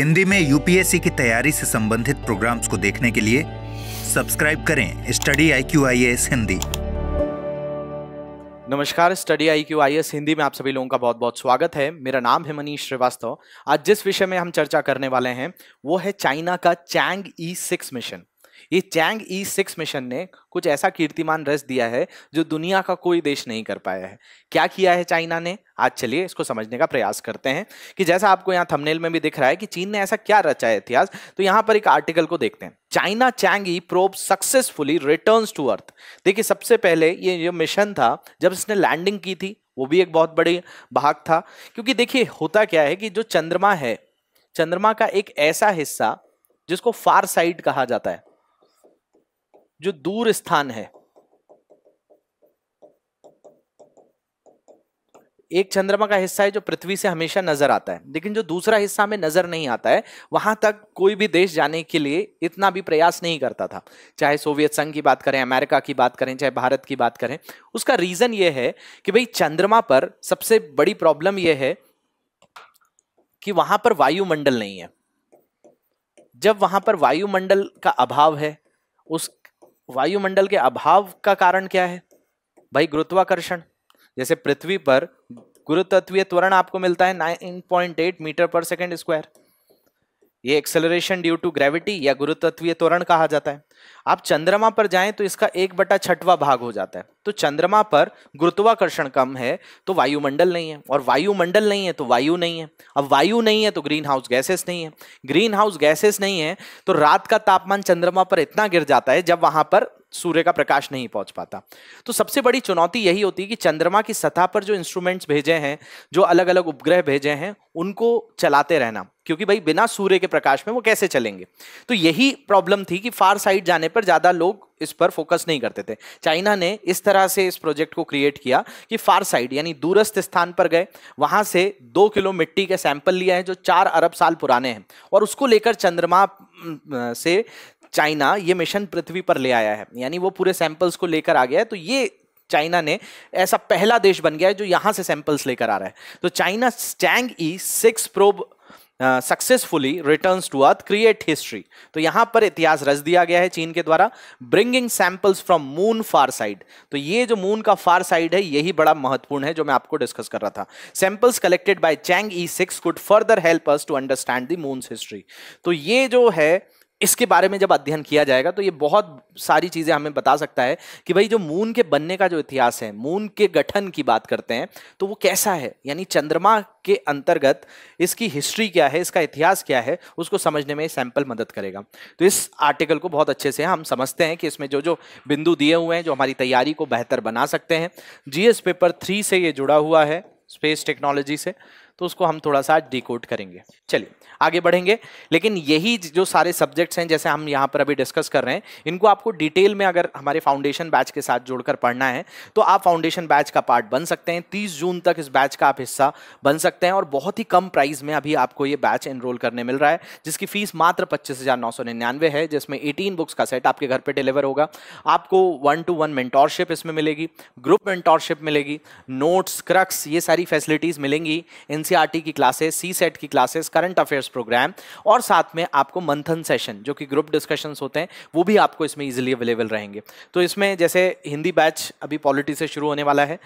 हिंदी में यूपीएससी की तैयारी से संबंधित प्रोग्राम्स को देखने के लिए सब्सक्राइब करें study I Q I S Hindi नमस्कार study I Q I S Hindi में आप सभी लोगों का बहुत बहुत स्वागत है मेरा नाम है मनीष श्रीवास्तव आज जिस विषय में हम चर्चा करने वाले हैं वो है चाइना का चैंग ई सिक्स मिशन ये चैंग ई सिक्स मिशन ने कुछ ऐसा कीर्तिमान रस दिया है जो दुनिया का कोई देश नहीं कर पाया है क्या किया है चाइना ने आज चलिए इसको समझने का प्रयास करते हैं कि जैसा आपको यहाँ थंबनेल में भी दिख रहा है कि चीन ने ऐसा क्या रचा है इतिहास तो यहाँ पर एक आर्टिकल को देखते हैं China Chang'e probe successfully return to earth देखिए सबसे पहले ये जो मिशन था जब इसने लैंडिंग की थी वो भी एक बहुत बड़ी भाग था क्योंकि देखिए होता क्या है कि जो चंद्रमा है चंद्रमा का एक ऐसा हिस्सा जिसको फार साइड कहा जाता है जो दूर स्थान है एक चंद्रमा का हिस्सा है जो पृथ्वी से हमेशा नजर आता है लेकिन जो दूसरा हिस्सा हमें नजर नहीं आता है वहां तक कोई भी देश जाने के लिए इतना भी प्रयास नहीं करता था चाहे सोवियत संघ की बात करें अमेरिका की बात करें चाहे भारत की बात करें उसका रीजन यह है कि भाई चंद्रमा पर सबसे बड़ी प्रॉब्लम यह है कि वहां पर वायुमंडल नहीं है जब वहां पर वायुमंडल का अभाव है उस वायुमंडल के अभाव का कारण क्या है भाई गुरुत्वाकर्षण जैसे पृथ्वी पर गुरुतत्वीय त्वरण आपको मिलता है 9.8 मीटर पर सेकेंड स्क्वायर ये एक्सेलरेशन ड्यू टू ग्रेविटी या गुरुतत्वीय त्वरण कहा जाता है आप चंद्रमा पर जाएं तो इसका एक बटा छठवा भाग हो जाता है तो चंद्रमा पर गुरुत्वाकर्षण कम है तो वायुमंडल नहीं है और वायुमंडल नहीं है तो वायु नहीं है अब वायु नहीं है तो ग्रीन हाउस गैसेस नहीं है ग्रीन हाउस गैसेस नहीं है तो रात का तापमान चंद्रमा पर इतना गिर जाता है जब वहां पर सूर्य का प्रकाश नहीं पहुंच पाता तो सबसे बड़ी चुनौती यही होती है कि चंद्रमा की सतह पर जो इंस्ट्रूमेंट्स भेजे हैं जो अलग अलग उपग्रह भेजे हैं उनको चलाते रहना क्योंकि भाई बिना सूर्य के प्रकाश में वो कैसे चलेंगे तो यही प्रॉब्लम थी कि फार साइड जाने पर ज़्यादा लोग इस पर फोकस नहीं करते थे चाइना ने इस तरह से इस प्रोजेक्ट को क्रिएट किया कि फार साइड यानी दूरस्थ स्थान पर गए वहां से दो किलो मिट्टी के सैंपल लिए हैं जो चार अरब साल पुराने हैं और उसको लेकर चंद्रमा से चाइना ये मिशन पृथ्वी पर ले आया है यानी वो पूरे सैंपल्स को लेकर आ गया है तो ये चाइना ने ऐसा पहला देश बन गया है जो यहां से सैंपल्स लेकर आ रहा है तो China Chang'e six probe successfully returns to earth create history तो यहां पर इतिहास रच दिया गया है चीन के द्वारा bringing samples from moon far side तो ये जो मून का फार साइड है यही बड़ा महत्वपूर्ण है जो मैं आपको डिस्कस कर रहा था samples collected by Chang'e six could further help us to understand the moon history तो ये जो है इसके बारे में जब अध्ययन किया जाएगा तो ये बहुत सारी चीज़ें हमें बता सकता है कि भाई जो मून के बनने का जो इतिहास है मून के गठन की बात करते हैं तो वो कैसा है यानी चंद्रमा के अंतर्गत इसकी हिस्ट्री क्या है इसका इतिहास क्या है उसको समझने में सैंपल मदद करेगा तो इस आर्टिकल को बहुत अच्छे से हम समझते हैं कि इसमें जो जो बिंदु दिए हुए हैं जो हमारी तैयारी को बेहतर बना सकते हैं जी पेपर थ्री से ये जुड़ा हुआ है स्पेस टेक्नोलॉजी से तो उसको हम थोड़ा सा डिकोड करेंगे चलिए आगे बढ़ेंगे लेकिन यही जो सारे सब्जेक्ट्स हैं जैसे हम यहाँ पर अभी डिस्कस कर रहे हैं इनको आपको डिटेल में अगर हमारे फाउंडेशन बैच के साथ जोड़कर पढ़ना है तो आप फाउंडेशन बैच का पार्ट बन सकते हैं तीस जून तक इस बैच का आप हिस्सा बन सकते हैं और बहुत ही कम प्राइस में अभी आपको ये बैच एनरोल करने मिल रहा है जिसकी फीस मात्र पच्चीस है जिसमें एटीन बुक्स का सेट आपके घर पर डिलीवर होगा आपको वन टू वन मेंटोरशिप इसमें मिलेगी ग्रुप मेंटोरशिप मिलेगी नोट्स क्रक्स ये सारी फैसिलिटीज मिलेंगी एन एनसीईआरटी की क्लासेस सी सेट की क्लासेस करंट अफेयर्स प्रोग्राम और साथ में आपको मंथन सेशन जो कि ग्रुप डिस्कशन होते हैं वो भी आपको इसमें ईजिली अवेलेबल रहेंगे तो इसमें जैसे हिंदी बैच अभी पॉलिटी से शुरू होने वाला है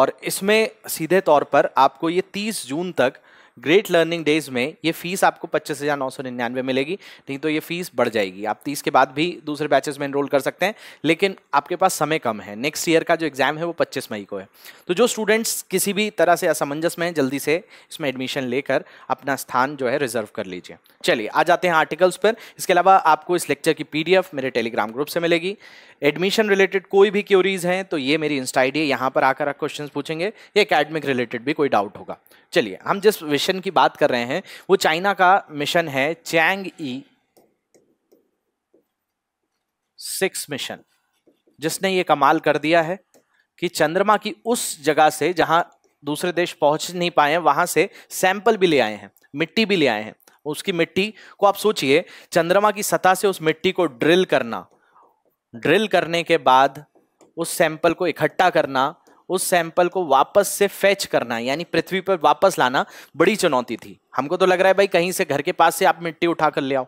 और इसमें सीधे तौर पर आपको ये तीस जून तक ग्रेट लर्निंग डेज में ये फीस आपको पच्चीस हज़ार नौ सौ निन्यानवे मिलेगी नहीं तो ये फीस बढ़ जाएगी आप तीस के बाद भी दूसरे बैचेस में एनरोल कर सकते हैं लेकिन आपके पास समय कम है नेक्स्ट ईयर का जो एग्ज़ाम है वो पच्चीस मई को है तो जो स्टूडेंट्स किसी भी तरह से असमंजस में हैं जल्दी से इसमें एडमिशन लेकर अपना स्थान जो है रिजर्व कर लीजिए चलिए आ जाते हैं आर्टिकल्स पर इसके अलावा आपको इस लेक्चर की पीडीएफ मेरे टेलीग्राम ग्रुप से मिलेगी एडमिशन रिलेटेड कोई भी क्यूरीज हैं तो ये मेरी इंस्टा आई डी यहाँ पर आकर आप क्वेश्चन पूछेंगे या अकेडमिक रिलेटेड भी कोई डाउट होगा चलिए हम जिस मिशन की बात कर रहे हैं वो चाइना का मिशन है चैंग ई सिक्स मिशन जिसने ये कमाल कर दिया है कि चंद्रमा की उस जगह से जहां दूसरे देश पहुंच नहीं पाए वहां से सैंपल भी ले आए हैं मिट्टी भी ले आए हैं उसकी मिट्टी को आप सोचिए चंद्रमा की सतह से उस मिट्टी को ड्रिल करना ड्रिल करने के बाद उस सैंपल को इकट्ठा करना उस सैंपल को वापस से फेच करना यानी पृथ्वी पर वापस लाना बड़ी चुनौती थी हमको तो लग रहा है भाई कहीं से घर के पास से आप मिट्टी उठा कर ले आओ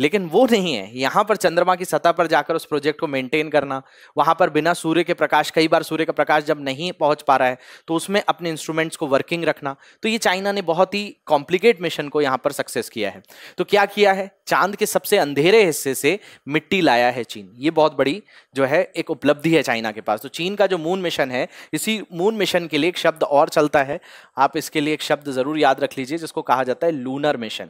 लेकिन वो नहीं है यहाँ पर चंद्रमा की सतह पर जाकर उस प्रोजेक्ट को मेंटेन करना वहाँ पर बिना सूर्य के प्रकाश कई बार सूर्य का प्रकाश जब नहीं पहुँच पा रहा है तो उसमें अपने इंस्ट्रूमेंट्स को वर्किंग रखना तो ये चाइना ने बहुत ही कॉम्प्लिकेट मिशन को यहाँ पर सक्सेस किया है तो क्या किया है चांद के सबसे अंधेरे हिस्से से मिट्टी लाया है चीन ये बहुत बड़ी जो है एक उपलब्धि है चाइना के पास तो चीन का जो मून मिशन है इसी मून मिशन के लिए एक शब्द और चलता है आप इसके लिए एक शब्द ज़रूर याद रख लीजिए जिसको कहा जाता है लूनर मिशन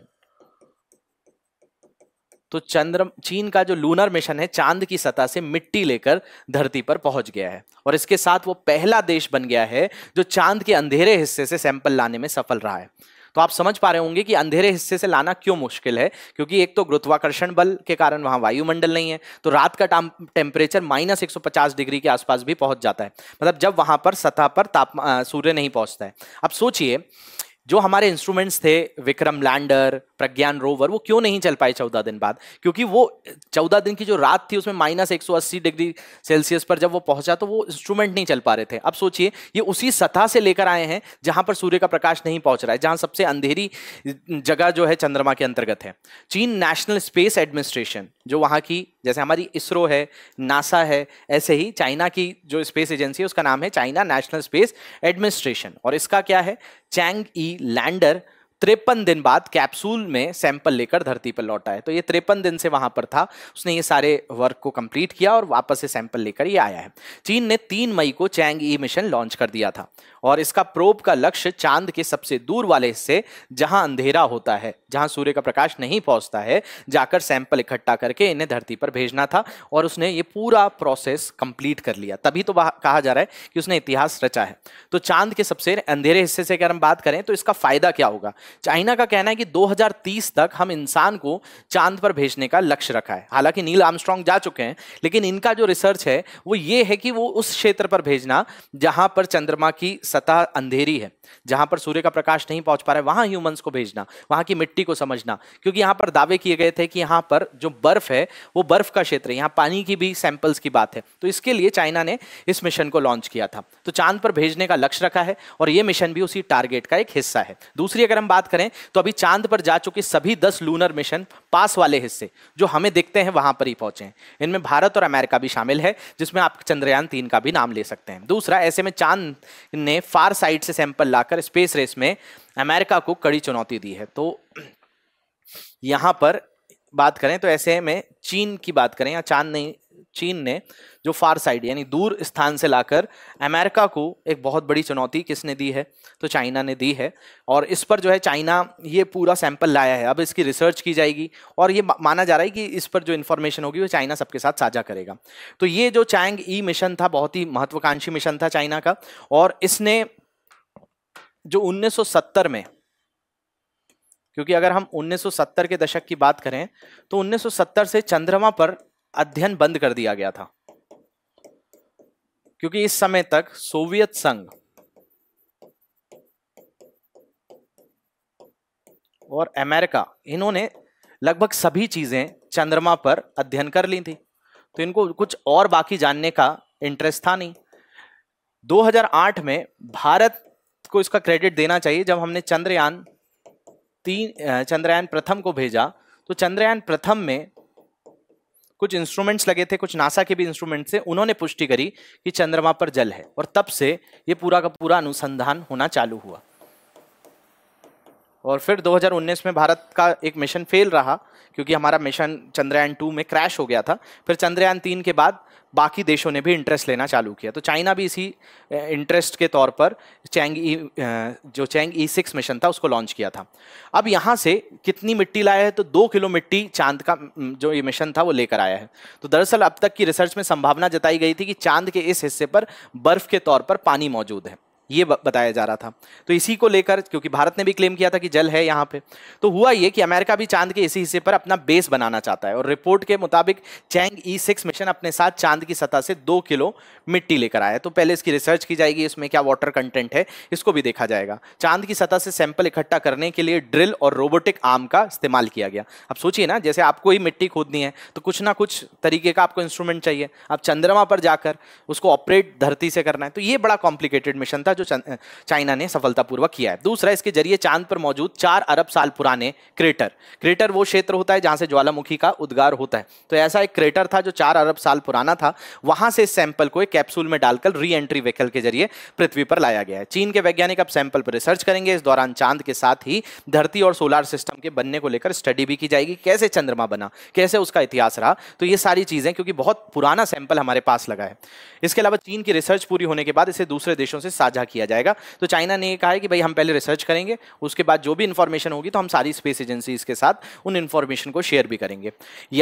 तो चंद्र चीन का जो लूनर मिशन है चांद की सतह से मिट्टी लेकर धरती पर पहुंच गया है और इसके साथ वो पहला देश बन गया है जो चांद के अंधेरे हिस्से से सैंपल लाने में सफल रहा है तो आप समझ पा रहे होंगे कि अंधेरे हिस्से से लाना क्यों मुश्किल है क्योंकि एक तो गुरुत्वाकर्षण बल के कारण वहां वायुमंडल नहीं है तो रात का टेम्परेचर माइनस एक डिग्री के आसपास भी पहुंच जाता है मतलब जब वहां पर सतह पर तापमान सूर्य नहीं पहुंचता है अब सोचिए जो हमारे इंस्ट्रूमेंट्स थे विक्रम लैंडर प्रज्ञान रोवर वो क्यों नहीं चल पाए चौदह दिन बाद क्योंकि वो चौदह दिन की जो रात थी उसमें माइनस एक सौ अस्सी डिग्री सेल्सियस पर जब वो पहुंचा तो वो इंस्ट्रूमेंट नहीं चल पा रहे थे अब सोचिए ये उसी सतह से लेकर आए हैं जहां पर सूर्य का प्रकाश नहीं पहुंच रहा है जहां सबसे अंधेरी जगह जो है चंद्रमा के अंतर्गत है चीन नेशनल स्पेस एडमिनिस्ट्रेशन जो वहाँ की जैसे हमारी इसरो है नासा है ऐसे ही चाइना की जो स्पेस एजेंसी है उसका नाम है चाइना नेशनल स्पेस एडमिनिस्ट्रेशन और इसका क्या है चैंग ई लैंडर तिरपन दिन बाद कैप्सूल में सैंपल लेकर धरती पर लौटा है तो ये तिरपन दिन से वहां पर था उसने ये सारे वर्क को कंप्लीट किया और वापस से सैंपल लेकर ये आया है चीन ने तीन मई को चैंग ई मिशन लॉन्च कर दिया था और इसका प्रोब का लक्ष्य चांद के सबसे दूर वाले हिस्से जहां अंधेरा होता है जहां सूर्य का प्रकाश नहीं पहुंचता है जाकर सैंपल इकट्ठा करके इन्हें धरती पर भेजना था और उसने ये पूरा प्रोसेस कंप्लीट कर लिया तभी तो कहा जा रहा है कि उसने इतिहास रचा है तो चांद के सबसे अंधेरे हिस्से से अगर हम बात करें तो इसका फायदा क्या होगा चाइना का कहना है कि 2030 तक हम इंसान को चांद पर भेजने का लक्ष्य रखा है हालांकि नील आर्मस्ट्रॉन्ग जा चुके हैं लेकिन इनका जो रिसर्च है वो ये है कि वो उस क्षेत्र पर भेजना जहां पर चंद्रमा की सतह अंधेरी है जहां पर सूर्य का प्रकाश नहीं पहुंच पा रहा है वहां ह्यूमंस को भेजना वहां की मिट्टी को समझना क्योंकि यहां पर दावे किए गए थे कि यहां पर जो बर्फ है वो बर्फ का क्षेत्र है यहां पानी की भी सैंपल्स की बात है तो इसके लिए चाइना ने इस मिशन को लॉन्च किया था तो चांद पर भेजने का लक्ष्य रखा है और यह मिशन भी उसी टारगेट का एक हिस्सा है दूसरी अगर हम बात बात करें तो अभी चांद पर जा चुके सभी दस लूनर मिशन पास वाले हिस्से जो हमें देखते हैं वहां पर ही पहुंचे हैं इनमें भारत और अमेरिका भी शामिल है जिसमें आप चंद्रयान तीन का भी नाम ले सकते हैं दूसरा ऐसे में चांद ने फार साइड से सैंपल लाकर स्पेस रेस में अमेरिका को कड़ी चुनौती दी है तो यहां पर बात करें तो ऐसे में चीन की बात करें या चांद नहीं चीन ने जो फार साइड यानी दूर स्थान से लाकर अमेरिका को एक बहुत बड़ी चुनौती किसने दी है तो चाइना ने दी है और इस पर जो है चाइना ये पूरा सैंपल लाया है अब इसकी रिसर्च की जाएगी और ये माना जा रहा है कि इस पर जो इन्फॉर्मेशन होगी वो चाइना सबके साथ साझा करेगा तो ये जो चैंग ई मिशन था बहुत ही महत्वाकांक्षी मिशन था चाइना का और इसने जो उन्नीस में क्योंकि अगर हम 1970 के दशक की बात करें तो 1970 से चंद्रमा पर अध्ययन बंद कर दिया गया था क्योंकि इस समय तक सोवियत संघ और अमेरिका इन्होंने लगभग सभी चीजें चंद्रमा पर अध्ययन कर ली थी तो इनको कुछ और बाकी जानने का इंटरेस्ट था नहीं 2008 में भारत को इसका क्रेडिट देना चाहिए जब हमने चंद्रयान तीन चंद्रयान प्रथम को भेजा तो चंद्रयान प्रथम में कुछ इंस्ट्रूमेंट्स लगे थे कुछ नासा के भी इंस्ट्रूमेंट्स थे उन्होंने पुष्टि करी कि चंद्रमा पर जल है और तब से ये पूरा का पूरा अनुसंधान होना चालू हुआ और फिर 2019 में भारत का एक मिशन फेल रहा क्योंकि हमारा मिशन चंद्रयान टू में क्रैश हो गया था फिर चंद्रयान तीन के बाद बाकी देशों ने भी इंटरेस्ट लेना चालू किया तो चाइना भी इसी इंटरेस्ट के तौर पर चैंग ई जो चैंग ई सिक्स मिशन था उसको लॉन्च किया था अब यहाँ से कितनी मिट्टी लाया है तो दो किलो मिट्टी चांद का जो ये मिशन था वो लेकर आया है तो दरअसल अब तक की रिसर्च में संभावना जताई गई थी कि चांद के इस हिस्से पर बर्फ के तौर पर पानी मौजूद है ये बताया जा रहा था तो इसी को लेकर क्योंकि भारत ने भी क्लेम किया था कि जल है यहाँ पे तो हुआ ये कि अमेरिका भी चांद के इसी हिस्से पर अपना बेस बनाना चाहता है और रिपोर्ट के मुताबिक चैंग ई सिक्स मिशन अपने साथ चांद की सतह से दो किलो मिट्टी लेकर आया तो पहले इसकी रिसर्च की जाएगी इसमें क्या वाटर कंटेंट है इसको भी देखा जाएगा चांद की सतह से सैंपल इकट्ठा करने के लिए ड्रिल और रोबोटिक आर्म का इस्तेमाल किया गया अब सोचिए ना जैसे आपको ही मिट्टी खोदनी है तो कुछ ना कुछ तरीके का आपको इंस्ट्रूमेंट चाहिए आप चंद्रमा पर जाकर उसको ऑपरेट धरती से करना है तो ये बड़ा कॉम्प्लिकेटेड मिशन था जो जो चाइना ने सफलतापूर्वक किया है दूसरा इसके जरिए चांद पर मौजूद चार अरब साल पुराने क्रेटर क्रेटर वो क्षेत्र होता है जहां से ज्वालामुखी का उद्गार होता है तो ऐसा एक क्रेटर था जो चार अरब साल पुराना था वहां से सैंपल को एक कैप्सूल में डालकर री एंट्री व्हीकल के जरिए पृथ्वी पर लाया गया है चीन के वैज्ञानिक अब सैंपल पर रिसर्च करेंगे इस दौरान चांद के साथ ही धरती और सोलार सिस्टम के बनने को लेकर स्टडी भी की जाएगी कैसे चंद्रमा बना कैसे उसका इतिहास रहा तो ये सारी चीजें क्योंकि बहुत पुराना सैंपल हमारे पास लगा है इसके अलावा चीन की रिसर्च पूरी होने के बाद इसे दूसरे देशों से साझा किया जाएगा तो चाइना ने कहा है कि भाई हम पहले रिसर्च करेंगे उसके बाद जो भी इन्फॉर्मेशन होगी तो हम सारी स्पेस एजेंसीज के साथ उन इन्फॉर्मेशन को शेयर भी करेंगे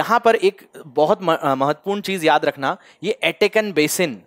यहाँ पर एक बहुत महत्वपूर्ण चीज़ याद रखना ये एटेकन बेसिन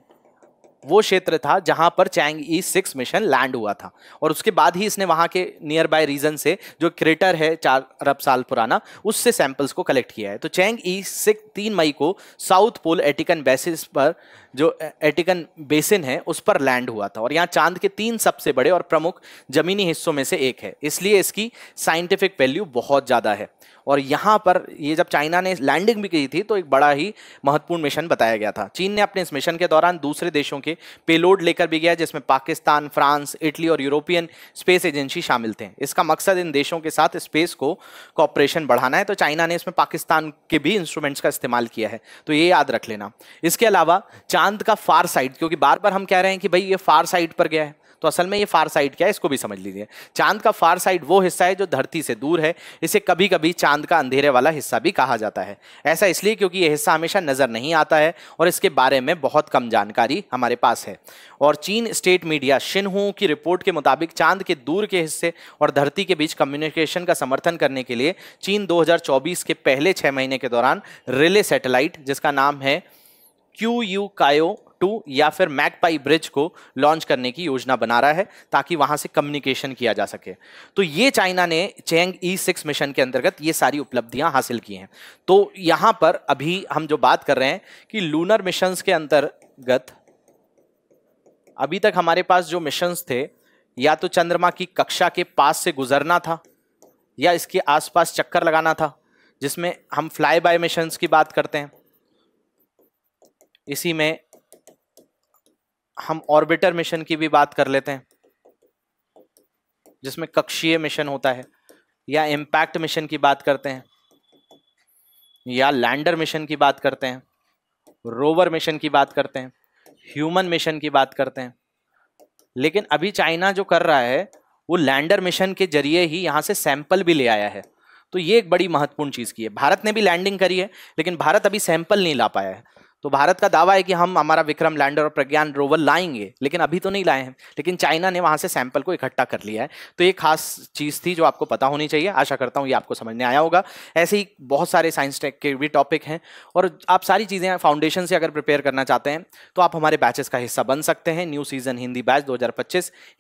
वो क्षेत्र था जहां पर Chang'e six mission land हुआ था और उसके बाद ही इसने वहां के नियर बाय रीजन से जो क्रेटर है चार अरब साल पुराना उससे सैंपल्स को कलेक्ट किया है तो चैंग ई सिक्स तीन मई को साउथ पोल एटिकन बेसिस पर जो एटिकन बेसिन है उस पर लैंड हुआ था और यहाँ चांद के तीन सबसे बड़े और प्रमुख जमीनी हिस्सों में से एक है इसलिए इसकी साइंटिफिक वैल्यू बहुत ज़्यादा है और यहाँ पर ये जब चाइना ने लैंडिंग भी की थी तो एक बड़ा ही महत्वपूर्ण मिशन बताया गया था चीन ने अपने इस मिशन के दौरान दूसरे देशों के जाएंगे पेलोड लेकर भी गया जिसमें पाकिस्तान फ्रांस इटली और यूरोपियन स्पेस एजेंसी शामिल थे इसका मकसद इन देशों के साथ स्पेस को कॉपरेशन बढ़ाना है तो चाइना ने इसमें पाकिस्तान के भी इंस्ट्रूमेंट्स का इस्तेमाल किया है तो ये याद रख लेना इसके अलावा चांद का फार साइड क्योंकि बार बार हम कह रहे हैं कि भाई ये फार साइड पर गया है तो असल में ये फार साइड क्या है इसको भी समझ लीजिए चांद का फार साइड वो हिस्सा है जो धरती से दूर है इसे कभी कभी चांद का अंधेरे वाला हिस्सा भी कहा जाता है ऐसा इसलिए क्योंकि यह हिस्सा हमेशा नजर नहीं आता है और इसके बारे में बहुत कम जानकारी हमारे पास है और चीन स्टेट मीडिया शिनहू की रिपोर्ट के मुताबिक चांद के दूर के हिस्से और धरती के बीच कम्युनिकेशन का समर्थन करने के लिए चीन 2024 के पहले छह महीने के दौरान रिले सैटेलाइट जिसका नाम है क्यू यू कायो टू या फिर मैकपाई ब्रिज को लॉन्च करने की योजना बना रहा है ताकि वहां से कम्युनिकेशन किया जा सके तो ये चाइना ने चेंग ई सिक्स मिशन के अंतर्गत ये सारी उपलब्धियां हासिल की हैं तो यहां पर अभी हम जो बात कर रहे हैं कि लूनर मिशन के अंतर्गत अभी तक हमारे पास जो मिशन थे या तो चंद्रमा की कक्षा के पास से गुजरना था या इसके आसपास चक्कर लगाना था जिसमें हम फ्लाई बाय मिशन की बात करते हैं इसी में हम ऑर्बिटर मिशन की भी बात कर लेते हैं जिसमें कक्षीय मिशन होता है या इम्पैक्ट मिशन की बात करते हैं या लैंडर मिशन की बात करते हैं रोवर मिशन की बात करते हैं ह्यूमन मिशन की बात करते हैं लेकिन अभी चाइना जो कर रहा है वो लैंडर मिशन के जरिए ही यहाँ से सैंपल भी ले आया है तो ये एक बड़ी महत्वपूर्ण चीज़ की है भारत ने भी लैंडिंग करी है लेकिन भारत अभी सैंपल नहीं ला पाया है तो भारत का दावा है कि हम हमारा विक्रम लैंडर और प्रज्ञान रोवर लाएंगे लेकिन अभी तो नहीं लाए हैं लेकिन चाइना ने वहां से सैंपल को इकट्ठा कर लिया है तो ये खास चीज थी जो आपको पता होनी चाहिए आशा करता हूँ ये आपको समझ में आया होगा ऐसे ही बहुत सारे साइंस टेक के भी टॉपिक हैं और आप सारी चीज़ें फाउंडेशन से अगर प्रिपेयर करना चाहते हैं तो आप हमारे बैचेस का हिस्सा बन सकते हैं न्यू सीजन हिंदी बैच दो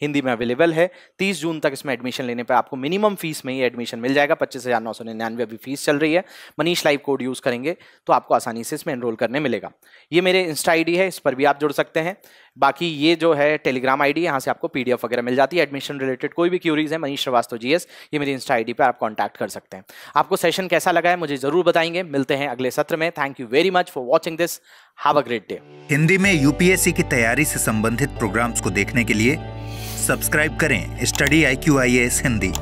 हिंदी में अवेलेबल है तीस जून तक इसमें एडमिशन लेने पर आपको मिनिमम फीस में ही एडमिशन मिल जाएगा पच्चीस हज़ार नौ सौ निन्यानवे अभी फीस चल रही है मनीष लाइव कोड यूज़ करेंगे तो आपको आसानी से इसमें एनरोल करने मिलेगा ये मेरे इंस्टा आईडी है इस पर भी आप जुड़ सकते हैं बाकी ये जो है टेलीग्राम आईडी यहाँ से आपको पीडीएफ वगैरह मिल जाती है एडमिशन रिलेटेड कोई भी क्यूरीज है मनीष श्रीवास्तव जीएस ये मेरी इंस्टा आईडी पर आप कॉन्टैक्ट कर सकते हैं आपको सेशन कैसा लगा है मुझे जरूर बताएंगे मिलते हैं अगले सत्र में thank you very much for watching this have a great day Hindi में यूपीएससी की तैयारी से संबंधित प्रोग्राम्स को देखने के लिए सब्सक्राइब करें study I Q I S Hindi